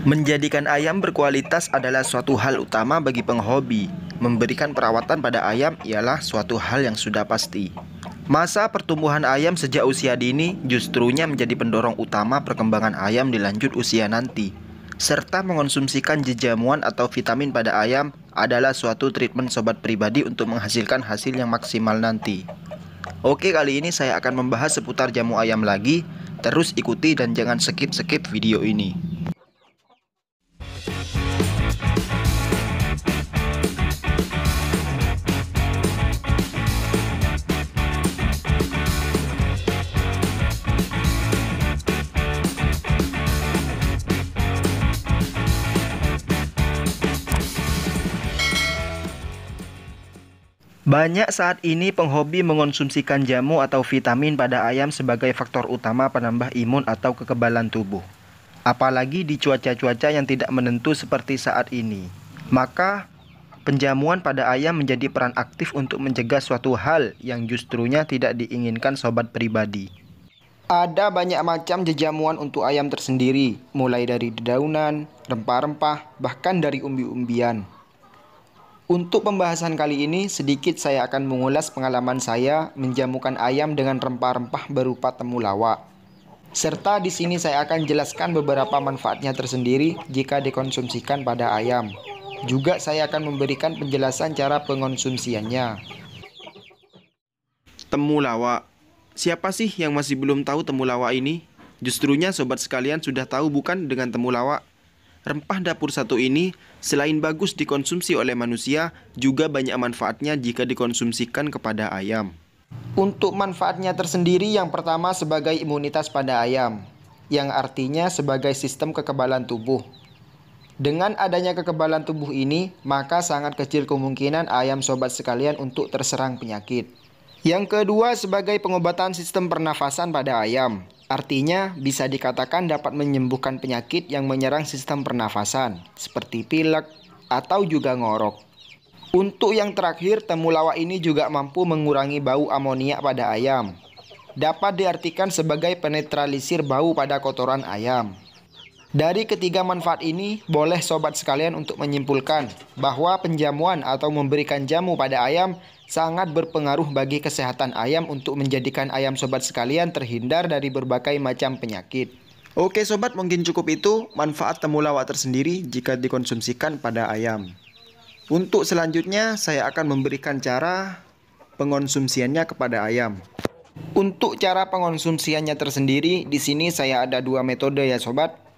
Menjadikan ayam berkualitas adalah suatu hal utama bagi penghobi. Memberikan perawatan pada ayam ialah suatu hal yang sudah pasti. Masa pertumbuhan ayam sejak usia dini justrunya menjadi pendorong utama perkembangan ayam di lanjut usia nanti. Serta mengonsumsikan jejamuan atau vitamin pada ayam adalah suatu treatment sobat pribadi untuk menghasilkan hasil yang maksimal nanti. Oke, kali ini saya akan membahas seputar jamu ayam lagi. Terus ikuti dan jangan skip-skip video ini. Banyak saat ini penghobi mengonsumsikan jamu atau vitamin pada ayam sebagai faktor utama penambah imun atau kekebalan tubuh. Apalagi di cuaca-cuaca yang tidak menentu seperti saat ini. Maka penjamuan pada ayam menjadi peran aktif untuk mencegah suatu hal yang justrunya tidak diinginkan sobat pribadi. Ada banyak macam jejamuan untuk ayam tersendiri, mulai dari dedaunan, rempah-rempah, bahkan dari umbi-umbian. Untuk pembahasan kali ini, sedikit saya akan mengulas pengalaman saya menjamukan ayam dengan rempah-rempah berupa temulawak. Serta di sini saya akan jelaskan beberapa manfaatnya tersendiri jika dikonsumsikan pada ayam. Juga saya akan memberikan penjelasan cara pengonsumsiannya. Temulawak. Siapa sih yang masih belum tahu temulawak ini? Justrunya sobat sekalian sudah tahu bukan dengan temulawak? Rempah dapur satu ini selain bagus dikonsumsi oleh manusia, juga banyak manfaatnya jika dikonsumsikan kepada ayam. Untuk manfaatnya tersendiri yang pertama sebagai imunitas pada ayam, yang artinya sebagai sistem kekebalan tubuh. Dengan adanya kekebalan tubuh ini, maka sangat kecil kemungkinan ayam sobat sekalian untuk terserang penyakit. Yang kedua sebagai pengobatan sistem pernafasan pada ayam. Artinya bisa dikatakan dapat menyembuhkan penyakit yang menyerang sistem pernafasan seperti pilek atau juga ngorok. Untuk yang terakhir, temulawak ini juga mampu mengurangi bau amonia pada ayam. Dapat diartikan sebagai penetralisir bau pada kotoran ayam. Dari ketiga manfaat ini, boleh sobat sekalian untuk menyimpulkan bahwa penjamuan atau memberikan jamu pada ayam sangat berpengaruh bagi kesehatan ayam untuk menjadikan ayam sobat sekalian terhindar dari berbagai macam penyakit. Oke sobat, mungkin cukup itu manfaat temulawak tersendiri jika dikonsumsikan pada ayam. Untuk selanjutnya, saya akan memberikan cara pengonsumsiannya kepada ayam. Untuk cara pengonsumsiannya tersendiri, di sini saya ada dua metode ya sobat.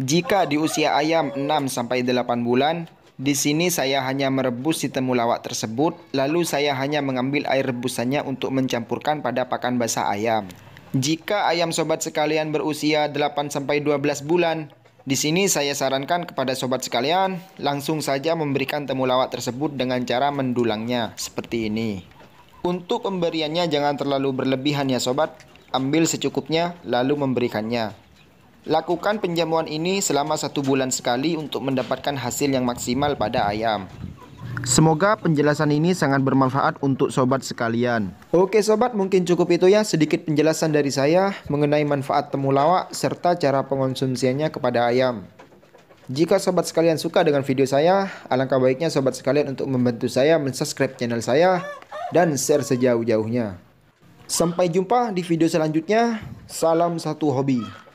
Jika di usia ayam 6-8 sampai bulan, di sini saya hanya merebus si temulawak tersebut, lalu saya hanya mengambil air rebusannya untuk mencampurkan pada pakan basah ayam. Jika ayam sobat sekalian berusia 8-12 sampai bulan, di sini saya sarankan kepada sobat sekalian, langsung saja memberikan temulawak tersebut dengan cara mendulangnya, seperti ini. Untuk pemberiannya jangan terlalu berlebihan ya sobat, ambil secukupnya lalu memberikannya. Lakukan penjamuan ini selama satu bulan sekali untuk mendapatkan hasil yang maksimal pada ayam. Semoga penjelasan ini sangat bermanfaat untuk sobat sekalian. Oke sobat, mungkin cukup itu ya sedikit penjelasan dari saya mengenai manfaat temulawak serta cara pengonsumsiannya kepada ayam. Jika sobat sekalian suka dengan video saya, alangkah baiknya sobat sekalian untuk membantu saya mensubscribe channel saya dan share sejauh-jauhnya. Sampai jumpa di video selanjutnya. Salam satu hobi.